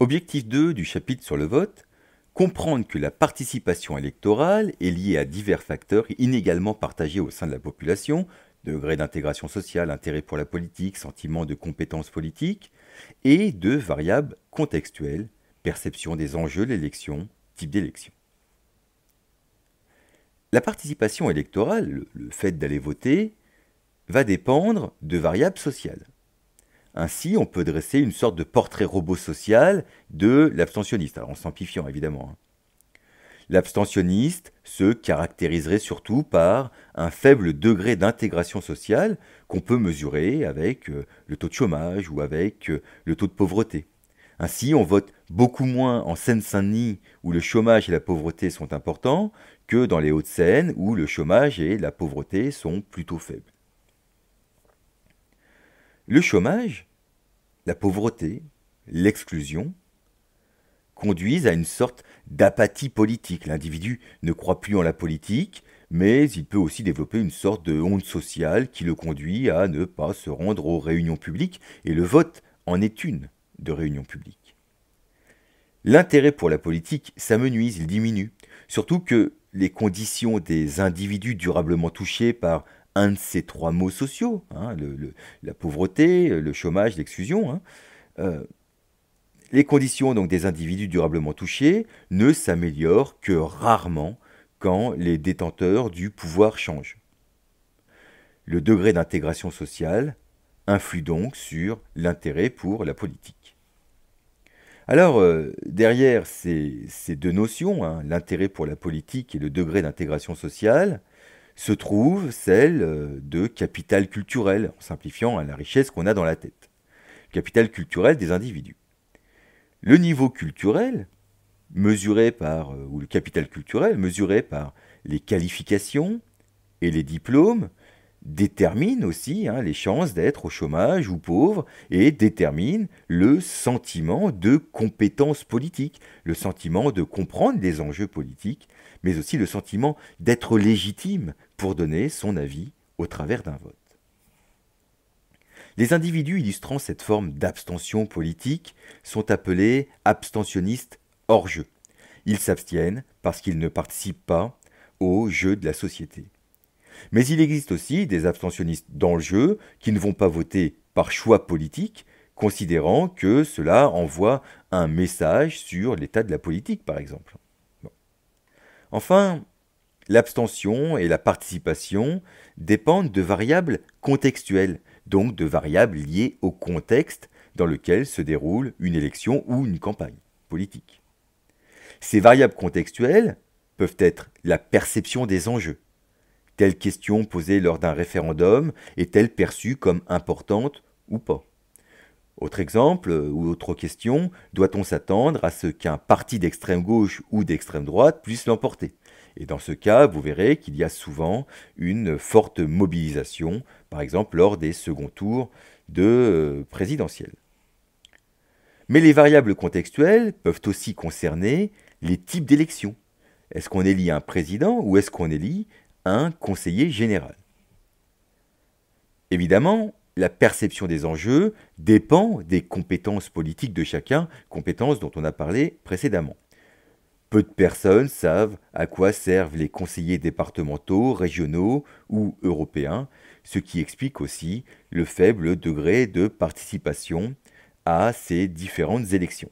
Objectif 2 du chapitre sur le vote, comprendre que la participation électorale est liée à divers facteurs inégalement partagés au sein de la population, degré d'intégration sociale, intérêt pour la politique, sentiment de compétence politique, et de variables contextuelles, perception des enjeux de l'élection, type d'élection. La participation électorale, le fait d'aller voter, va dépendre de variables sociales. Ainsi, on peut dresser une sorte de portrait robot social de l'abstentionniste, en simplifiant évidemment. Hein. L'abstentionniste se caractériserait surtout par un faible degré d'intégration sociale qu'on peut mesurer avec euh, le taux de chômage ou avec euh, le taux de pauvreté. Ainsi, on vote beaucoup moins en Seine-Saint-Denis où le chômage et la pauvreté sont importants que dans les hautes de seine où le chômage et la pauvreté sont plutôt faibles. Le chômage, la pauvreté, l'exclusion conduisent à une sorte d'apathie politique. L'individu ne croit plus en la politique, mais il peut aussi développer une sorte de honte sociale qui le conduit à ne pas se rendre aux réunions publiques, et le vote en est une de réunions publiques. L'intérêt pour la politique s'amenuise, il diminue, surtout que les conditions des individus durablement touchés par un de ces trois mots sociaux, hein, la pauvreté, le chômage, l'exclusion, hein, euh, les conditions donc, des individus durablement touchés ne s'améliorent que rarement quand les détenteurs du pouvoir changent. Le degré d'intégration sociale influe donc sur l'intérêt pour la politique. Alors, euh, derrière ces, deux notions, hein, l'intérêt pour la politique et le degré d'intégration sociale, se trouve celle euh, de capital culturel, en simplifiant hein, la richesse qu'on a dans la tête. Capital culturel des individus. Le niveau culturel, mesuré par, euh, ou le capital culturel, mesuré par les qualifications et les diplômes, détermine aussi hein, les chances d'être au chômage ou pauvre et détermine le sentiment de compétence politique, le sentiment de comprendre des enjeux politiques, mais aussi le sentiment d'être légitime, pour donner son avis au travers d'un vote. Les individus illustrant cette forme d'abstention politique sont appelés abstentionnistes hors jeu. Ils s'abstiennent parce qu'ils ne participent pas au jeu de la société. Mais il existe aussi des abstentionnistes dans le jeu qui ne vont pas voter par choix politique, considérant que cela envoie un message sur l'état de la politique, par exemple. Enfin, L'abstention et la participation dépendent de variables contextuelles, donc de variables liées au contexte dans lequel se déroule une élection ou une campagne politique. Ces variables contextuelles peuvent être la perception des enjeux. Telle question posée lors d'un référendum est-elle perçue comme importante ou pas autre exemple euh, ou autre question, doit-on s'attendre à ce qu'un parti d'extrême gauche ou d'extrême droite puisse l'emporter Et dans ce cas, vous verrez qu'il y a souvent une forte mobilisation, par exemple lors des seconds tours de euh, présidentiel. Mais les variables contextuelles peuvent aussi concerner les types d'élections. Est-ce qu'on élit un président ou est-ce qu'on élit un conseiller général Évidemment, la perception des enjeux dépend des compétences politiques de chacun, compétences dont on a parlé précédemment. Peu de personnes savent à quoi servent les conseillers départementaux, régionaux ou européens, ce qui explique aussi le faible degré de participation à ces différentes élections.